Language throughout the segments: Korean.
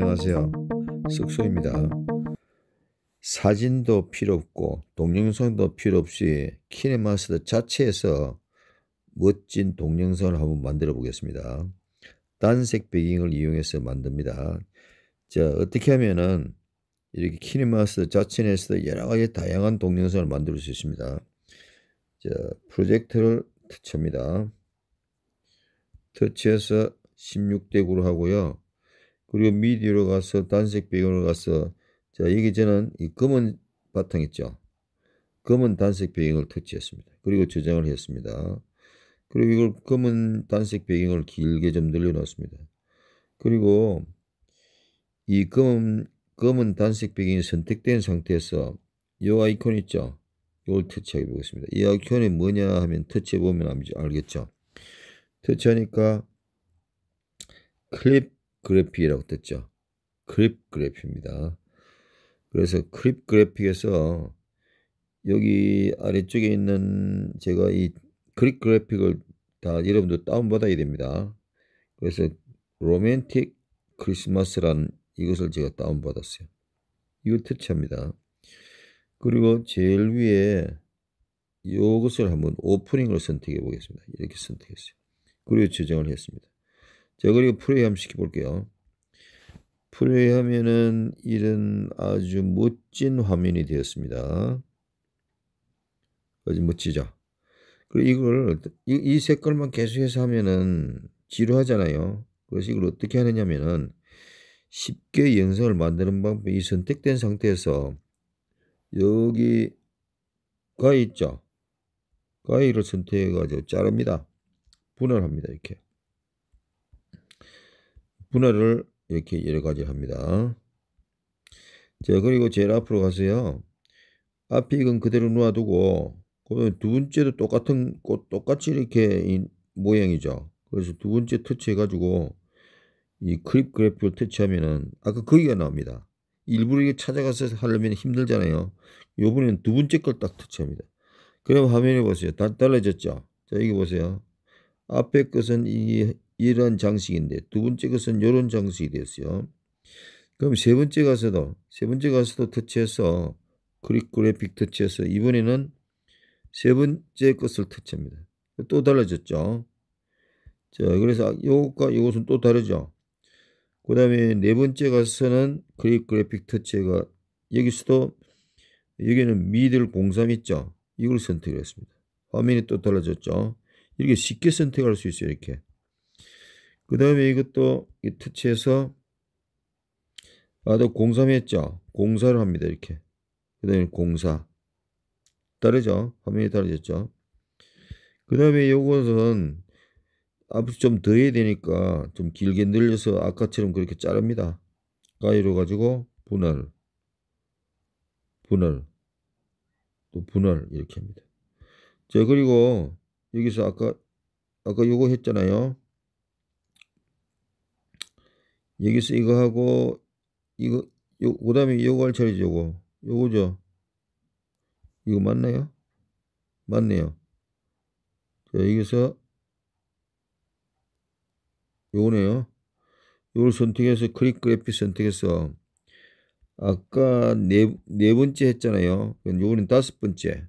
안녕하세요. 쓱소입니다. 사진도 필요 없고 동영상도 필요 없이 키네마스터 자체에서 멋진 동영상을 한번 만들어 보겠습니다. 단색 배경을 이용해서 만듭니다. 자, 어떻게 하면은 이렇게 키네마스터 자체 내에서 여러 가지 다양한 동영상을 만들 수 있습니다. 자, 프로젝트를 터치합니다. 터치해서 16대 9로 하고요. 그리고 미디어로 가서 단색 배경으로 가서 자 여기 저는 이 검은 바탕 있죠. 검은 단색 배경을 터치했습니다. 그리고 저장을 했습니다. 그리고 이걸 검은 단색 배경을 길게 좀 늘려놨습니다. 그리고 이 검은 검은 단색 배경이 선택된 상태에서 이 아이콘 있죠. 이걸 터치해 보겠습니다. 이 아이콘이 뭐냐 하면 터치해 보면 알겠죠. 터치하니까 클립 그래픽이라고 뗐죠. 크립 그래픽입니다. 그래서 크립 그래픽에서 여기 아래쪽에 있는 제가 이 크립 그래픽을 다 여러분들 다운받아야 됩니다. 그래서 로맨틱 크리스마스란 이것을 제가 다운받았어요. 이걸 터치합니다. 그리고 제일 위에 이것을 한번 오프닝을 선택해 보겠습니다. 이렇게 선택했어요. 그리고 저장을 했습니다. 자, 그리고 프레이 한번 시켜볼게요. 프레이 하면은 이런 아주 멋진 화면이 되었습니다. 아주 멋지죠? 그리고 이걸, 이, 이 색깔만 계속해서 하면은 지루하잖아요. 그래서 이걸 어떻게 하느냐면은 쉽게 영상을 만드는 방법이 선택된 상태에서 여기 가 있죠? 가위를 선택해가지고 자릅니다. 분할합니다. 이렇게. 분할을 이렇게 여러 가지 합니다. 자, 그리고 제일 앞으로 가세요. 앞에 이건 그대로 놓아두고, 그러면 두 번째도 똑같은, 꽃 똑같이 이렇게 모양이죠. 그래서 두 번째 터치해가지고, 이 크립 그래프를 터치하면은, 아까 거기가 나옵니다. 일부러 이게 찾아가서 하려면 힘들잖아요. 요번엔 두 번째 걸 딱 터치합니다. 그럼 화면에 보세요. 다 달라졌죠? 자, 여기 보세요. 앞에 것은 이 이런 장식인데 두 번째 것은 이런 장식이 됐어요. 그럼 세 번째 가서도 세 번째 가서도 터치해서 그릭 그래픽 터치해서 이번에는 세 번째 것을 터치합니다. 또 달라졌죠. 자, 그래서 요것과 요것은또 다르죠. 그 다음에 네 번째 가서는 그릭 그래픽 터치가 여기서도 여기는 미들 03 있죠. 이걸 선택했습니다. 화면이 또 달라졌죠. 이렇게 쉽게 선택할 수 있어요. 이렇게. 그 다음에 이것도 터치해서 아까 공삼 했죠? 공사를 합니다. 이렇게. 그 다음에 공사. 다르죠? 화면이 다르겠죠? 그 다음에 요것은 앞으로 좀 더 해야 되니까 좀 길게 늘려서 아까처럼 그렇게 자릅니다. 가위로 가지고 분할, 분할, 또 분할 이렇게 합니다. 자 그리고 여기서 아까 아까 요거 했잖아요. 여기서 이거 하고 이거 요 그다음에 요거 할 차례죠. 요거. 요거죠. 이거 맞나요? 맞네요. 자, 여기서 요거네요. 요걸 선택해서 클릭 그래픽 선택해서 아까 네, 네 번째 했잖아요. 요거는 다섯 번째.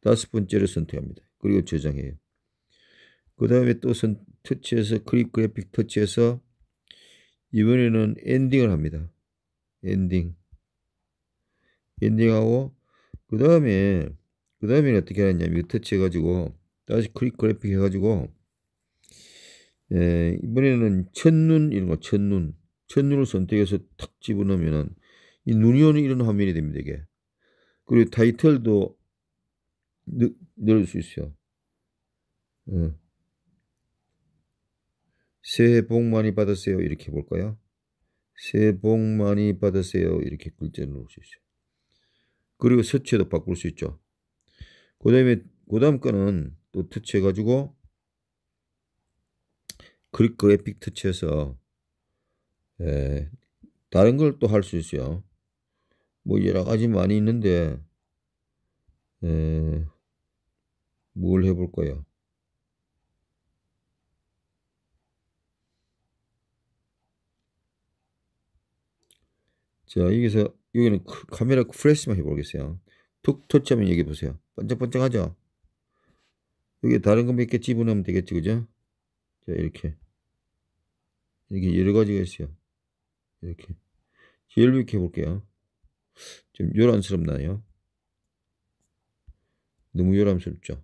다섯 번째를 선택합니다. 그리고 저장해요. 그 다음에 또 선, 터치해서 클릭 그래픽 터치해서 이번에는 엔딩을 합니다. 엔딩. 엔딩하고 그 다음에 그 다음에는 어떻게 하냐면 이거 터치해가지고 다시 클릭 그래픽 해가지고 예, 이번에는 첫눈 이런 거 첫눈 첫눈을 선택해서 탁 집어넣으면은 이 눈이 오는 이런 화면이 됩니다 이게 그리고 타이틀도 넣, 을수 있어요 예. 새해 복 많이 받으세요. 이렇게 볼까요? 새해 복 많이 받으세요. 이렇게 글자를 놓을 수 있어요. 그리고 서체도 바꿀 수 있죠. 그 다음에, 그 다음 거는 또 터치해가지고 그릭 그래픽 터치해서, 예, 다른 걸 또 할 수 있어요. 뭐 여러 가지 많이 있는데, 예, 뭘 해볼까요? 자, 여기서, 여기는 카메라 프레시만 해보겠어요. 툭 터치하면 여기 보세요. 반짝반짝하죠? 여기 다른 거 몇 개 집어넣으면 되겠지, 그죠? 자, 이렇게. 이렇게 여러 가지가 있어요. 이렇게. 제렇게 해볼게요. 좀 요란스럽나요? 너무 요란스럽죠?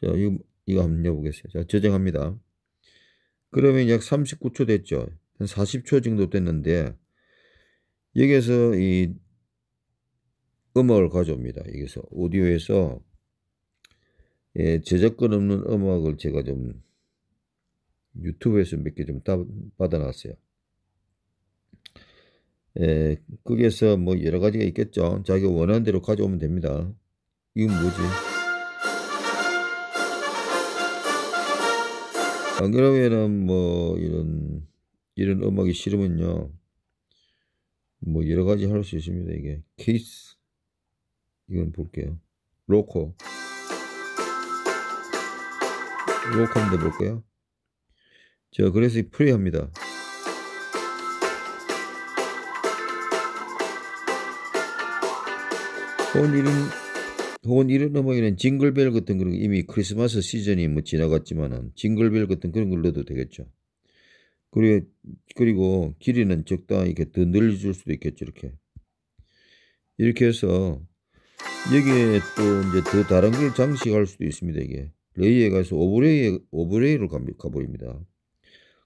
자, 이거, 이거 한번 넣어보겠어요. 자, 저장합니다. 그러면 약 39초 됐죠? 한 40초 정도 됐는데, 여기에서 이 음악을 가져옵니다. 여기서 오디오에서 예, 저작권 없는 음악을 제가 좀 유튜브에서 몇 개 좀 받아놨어요. 예, 거기에서 뭐 여러 가지가 있겠죠. 자기 원하는 대로 가져오면 됩니다. 이건 뭐지? 안 그러면은 뭐 이런 이런 음악이 싫으면요. 뭐 여러 가지 할 수 있습니다. 이게 케이스 이건 볼게요. 로코 로코 한번 볼게요자 그래서 프리 합니다. 혹은 이런 혹은 이런 음악에는 징글벨 같은 그런 이미 크리스마스 시즌이 뭐 지나갔지만은 징글벨 같은 그런 걸 넣어도 되겠죠. 그리고, 그리고 길이는 적당히 이렇게 더 늘려줄 수도 있겠죠. 이렇게. 이렇게 해서 여기에 또 이제 더 다른 걸 장식할 수도 있습니다. 이게. 레이에 가서 오브레이, 오브레이로 가버립니다.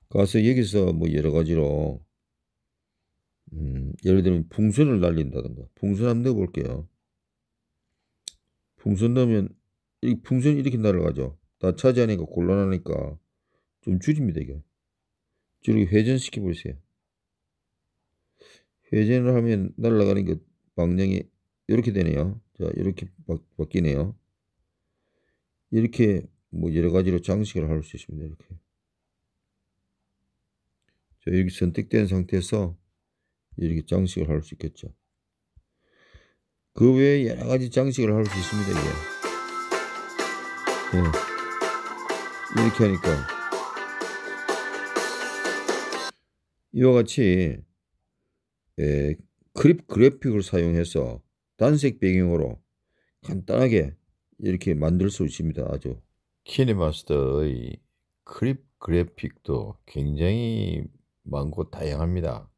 가서 여기서 뭐 여러 가지로 음, 예를 들면 풍선을 날린다든가 풍선 한번 넣어볼게요. 풍선 넣으면 이 풍선이 이렇게 날아가죠. 다 차지하니까 곤란하니까 좀 줄입니다 이게. 줄기 회전시켜 보세요. 회전을 하면 날아가는 그 방향이 이렇게 되네요. 자, 이렇게 바, 바뀌네요. 이렇게 뭐 여러 가지로 장식을 할 수 있습니다. 이렇게. 자, 여기 선택된 상태에서 이렇게 장식을 할 수 있겠죠. 그 외에 여러 가지 장식을 할 수 있습니다. 이게. 예. 이렇게 하니까 이와 같이 에, 예, 크립 그래픽을 사용해서 단색 배경으로 간단하게 이렇게 만들 수 있습니다. 아주 키네마스터의 크립 그래픽도 굉장히 많고 다양합니다.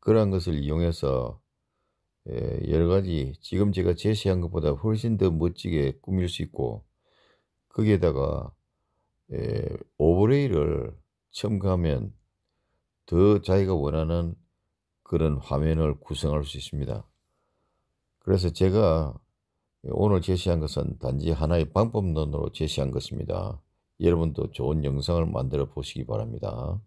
그러한 것을 이용해서 예, 여러 가지 지금 제가 제시한 것보다 훨씬 더 멋지게 꾸밀 수 있고 거기에다가 예, 오버레이를 첨가하면 더 자기가 원하는 그런 화면을 구성할 수 있습니다. 그래서 제가 오늘 제시한 것은 단지 하나의 방법론으로 제시한 것입니다. 여러분도 좋은 영상을 만들어 보시기 바랍니다.